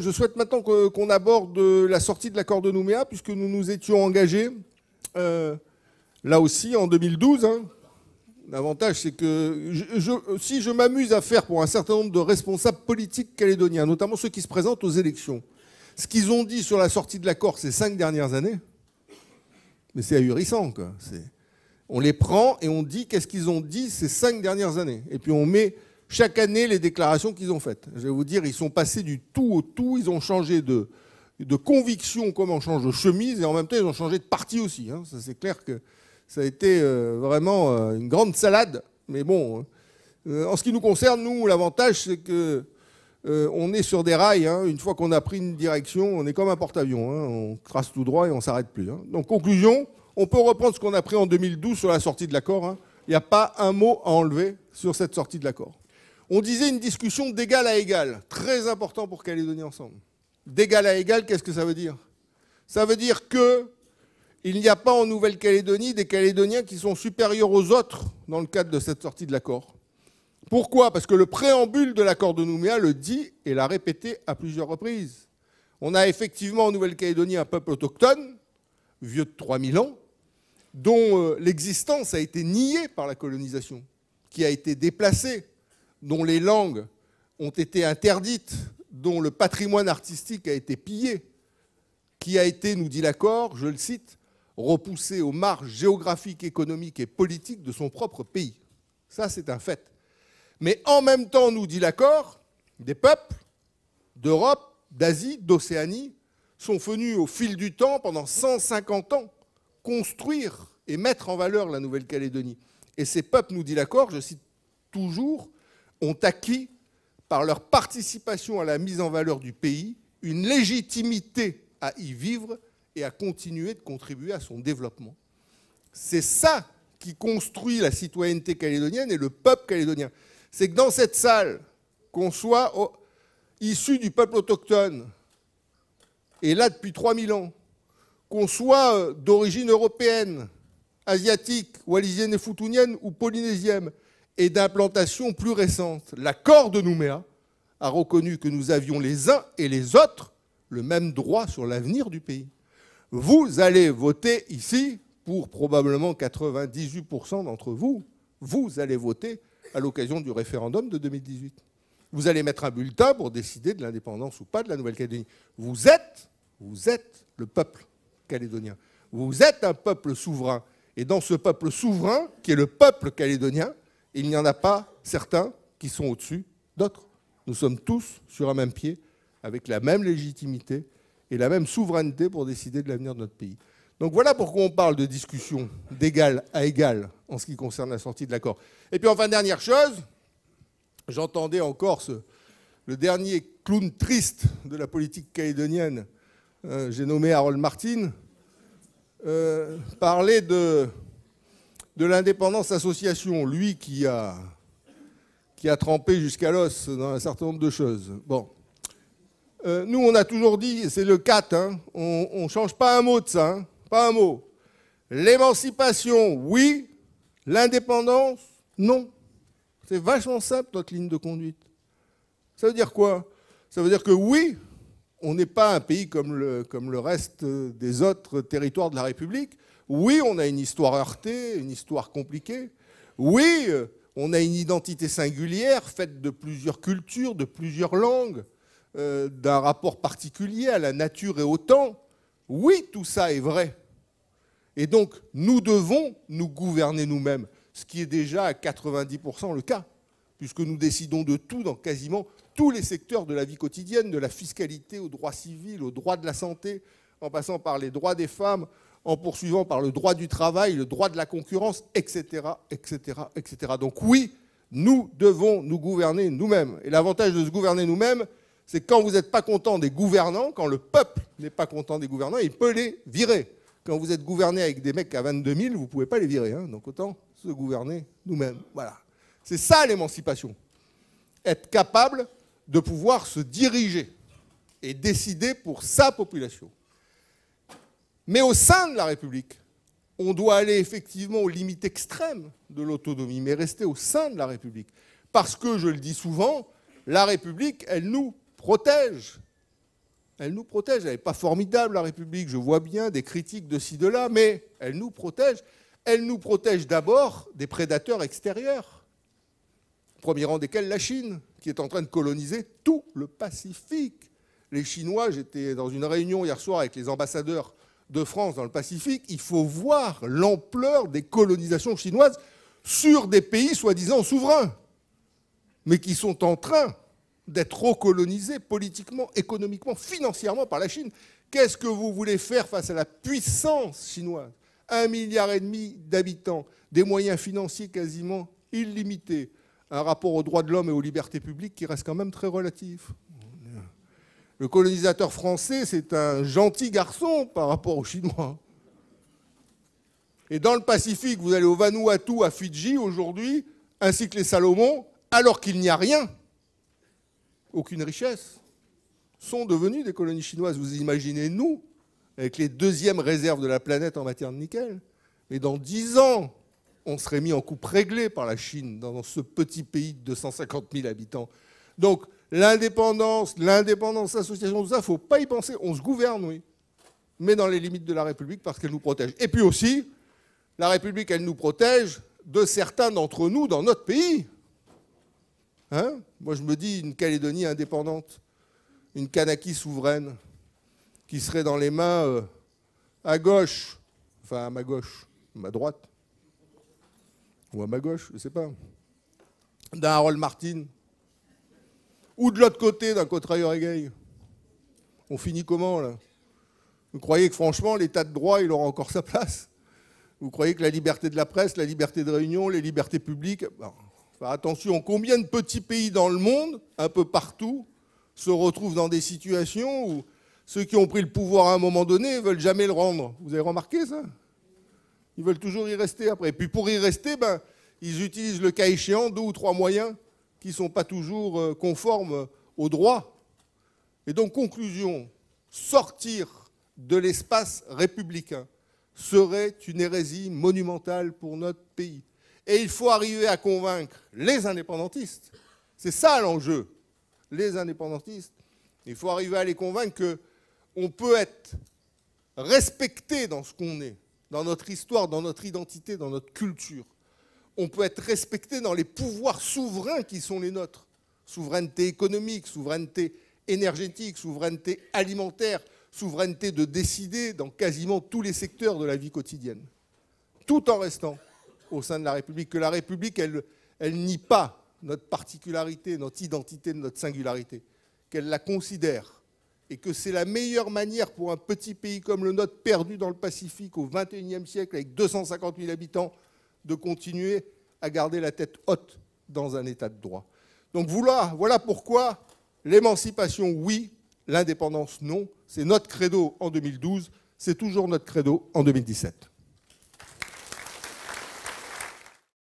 Je souhaite maintenant qu'on aborde la sortie de l'accord de Nouméa, puisque nous nous étions engagés, euh, là aussi, en 2012. Hein. L'avantage, c'est que si je m'amuse à faire pour un certain nombre de responsables politiques calédoniens, notamment ceux qui se présentent aux élections, ce qu'ils ont dit sur la sortie de l'accord ces cinq dernières années, mais c'est ahurissant. On les prend et on dit qu'est-ce qu'ils ont dit ces cinq dernières années. Et puis on met chaque année les déclarations qu'ils ont faites. Je vais vous dire, ils sont passés du tout au tout, ils ont changé de, conviction comme on change de chemise, et en même temps ils ont changé de parti aussi. Hein. Ça c'est clair que ça a été euh, vraiment euh, une grande salade. Mais bon, euh, en ce qui nous concerne, nous, l'avantage c'est qu'on est sur des rails. Hein. Une fois qu'on a pris une direction, on est comme un porte-avions. Hein. On crasse tout droit et on ne s'arrête plus. Donc conclusion, on peut reprendre ce qu'on a pris en 2012 sur la sortie de l'accord. Il n'y a pas un mot à enlever sur cette sortie de l'accord. On disait une discussion d'égal à égal, très important pour Calédonie ensemble. D'égal à égal, qu'est-ce que ça veut dire Ça veut dire que il n'y a pas en Nouvelle-Calédonie des Calédoniens qui sont supérieurs aux autres dans le cadre de cette sortie de l'accord. Pourquoi Parce que le préambule de l'accord de Nouméa le dit et l'a répété à plusieurs reprises. On a effectivement en Nouvelle-Calédonie un peuple autochtone, vieux de 3000 ans, dont euh, l'existence a été niée par la colonisation, qui a été déplacée, dont les langues ont été interdites, dont le patrimoine artistique a été pillé, qui a été, nous dit l'accord, je le cite, repoussé aux marges géographiques, économiques et politiques de son propre pays. Ça, c'est un fait. Mais en même temps, nous dit l'accord, des peuples d'Europe, d'Asie, d'Océanie sont venus au fil du temps, pendant 150 ans, construire et mettre en valeur la Nouvelle-Calédonie. Et ces peuples, nous dit l'accord, je cite toujours, ont acquis, par leur participation à la mise en valeur du pays, une légitimité à y vivre et à continuer de contribuer à son développement. C'est ça qui construit la citoyenneté calédonienne et le peuple calédonien. C'est que dans cette salle, qu'on soit issu du peuple autochtone, et là depuis 3000 ans, qu'on soit euh, d'origine européenne, asiatique, wallisienne et foutunienne ou polynésienne, et d'implantation plus récente. L'accord de Nouméa a reconnu que nous avions les uns et les autres le même droit sur l'avenir du pays. Vous allez voter ici pour probablement 98% d'entre vous. Vous allez voter à l'occasion du référendum de 2018. Vous allez mettre un bulletin pour décider de l'indépendance ou pas de la Nouvelle-Calédonie. Vous êtes, vous êtes le peuple calédonien. Vous êtes un peuple souverain. Et dans ce peuple souverain, qui est le peuple calédonien, il n'y en a pas certains qui sont au-dessus d'autres. Nous sommes tous sur un même pied, avec la même légitimité et la même souveraineté pour décider de l'avenir de notre pays. Donc voilà pourquoi on parle de discussion d'égal à égal en ce qui concerne la sortie de l'accord. Et puis enfin, dernière chose, j'entendais encore ce, le dernier clown triste de la politique calédonienne, euh, j'ai nommé Harold Martin, euh, parler de de l'indépendance association, lui qui a, qui a trempé jusqu'à l'os dans un certain nombre de choses. Bon. Euh, nous, on a toujours dit, c'est le 4, hein, on ne change pas un mot de ça, hein, pas un mot. L'émancipation, oui. L'indépendance, non. C'est vachement simple, notre ligne de conduite. Ça veut dire quoi Ça veut dire que oui, on n'est pas un pays comme le, comme le reste des autres territoires de la République, oui, on a une histoire heurtée, une histoire compliquée. Oui, euh, on a une identité singulière faite de plusieurs cultures, de plusieurs langues, euh, d'un rapport particulier à la nature et au temps. Oui, tout ça est vrai. Et donc, nous devons nous gouverner nous-mêmes, ce qui est déjà à 90% le cas, puisque nous décidons de tout dans quasiment tous les secteurs de la vie quotidienne, de la fiscalité au droit civil, au droit de la santé, en passant par les droits des femmes, en poursuivant par le droit du travail, le droit de la concurrence, etc. etc., etc. Donc oui, nous devons nous gouverner nous-mêmes. Et l'avantage de se gouverner nous-mêmes, c'est quand vous n'êtes pas content des gouvernants, quand le peuple n'est pas content des gouvernants, il peut les virer. Quand vous êtes gouverné avec des mecs à 22 000, vous ne pouvez pas les virer. Hein. donc autant se gouverner nous-mêmes. Voilà. C'est ça l'émancipation. Être capable de pouvoir se diriger et décider pour sa population. Mais au sein de la République, on doit aller effectivement aux limites extrêmes de l'autonomie, mais rester au sein de la République. Parce que, je le dis souvent, la République, elle nous protège. Elle nous protège. Elle n'est pas formidable, la République. Je vois bien des critiques de ci, de là, mais elle nous protège. Elle nous protège d'abord des prédateurs extérieurs, premier rang desquels la Chine, qui est en train de coloniser tout le Pacifique. Les Chinois, j'étais dans une réunion hier soir avec les ambassadeurs de France dans le Pacifique, il faut voir l'ampleur des colonisations chinoises sur des pays soi-disant souverains, mais qui sont en train d'être recolonisés politiquement, économiquement, financièrement par la Chine. Qu'est-ce que vous voulez faire face à la puissance chinoise Un milliard et demi d'habitants, des moyens financiers quasiment illimités, un rapport aux droits de l'homme et aux libertés publiques qui reste quand même très relatif. Le colonisateur français, c'est un gentil garçon par rapport aux Chinois. Et dans le Pacifique, vous allez au Vanuatu, à Fidji aujourd'hui, ainsi que les Salomon, alors qu'il n'y a rien, aucune richesse, sont devenus des colonies chinoises. Vous imaginez nous, avec les deuxièmes réserves de la planète en matière de nickel. Mais dans dix ans, on serait mis en coupe réglée par la Chine dans ce petit pays de 250 000 habitants. Donc, l'indépendance, l'indépendance, l'association, tout ça, il ne faut pas y penser. On se gouverne, oui, mais dans les limites de la République parce qu'elle nous protège. Et puis aussi, la République, elle nous protège de certains d'entre nous dans notre pays. Hein Moi, je me dis une Calédonie indépendante, une Kanaki souveraine, qui serait dans les mains euh, à gauche, enfin à ma gauche, à ma droite, ou à ma gauche, je ne sais pas, d'un Harold Martin, ou de l'autre côté d'un côté gay On finit comment là Vous croyez que franchement l'état de droit il aura encore sa place Vous croyez que la liberté de la presse, la liberté de réunion, les libertés publiques, attention, combien de petits pays dans le monde, un peu partout, se retrouvent dans des situations où ceux qui ont pris le pouvoir à un moment donné ne veulent jamais le rendre. Vous avez remarqué ça Ils veulent toujours y rester après. Et puis pour y rester, ben, ils utilisent le cas échéant deux ou trois moyens qui ne sont pas toujours euh, conformes au droit. Et donc, conclusion, sortir de l'espace républicain serait une hérésie monumentale pour notre pays. Et il faut arriver à convaincre les indépendantistes. C'est ça l'enjeu. Les indépendantistes, il faut arriver à les convaincre qu'on peut être respecté dans ce qu'on est, dans notre histoire, dans notre identité, dans notre culture on peut être respecté dans les pouvoirs souverains qui sont les nôtres. Souveraineté économique, souveraineté énergétique, souveraineté alimentaire, souveraineté de décider dans quasiment tous les secteurs de la vie quotidienne, tout en restant au sein de la République, que la République, elle, elle nie pas notre particularité, notre identité, notre singularité, qu'elle la considère, et que c'est la meilleure manière pour un petit pays comme le nôtre, perdu dans le Pacifique au XXIe siècle, avec 250 000 habitants, de continuer à garder la tête haute dans un état de droit. Donc voilà, voilà pourquoi l'émancipation, oui, l'indépendance, non. C'est notre credo en 2012, c'est toujours notre credo en 2017.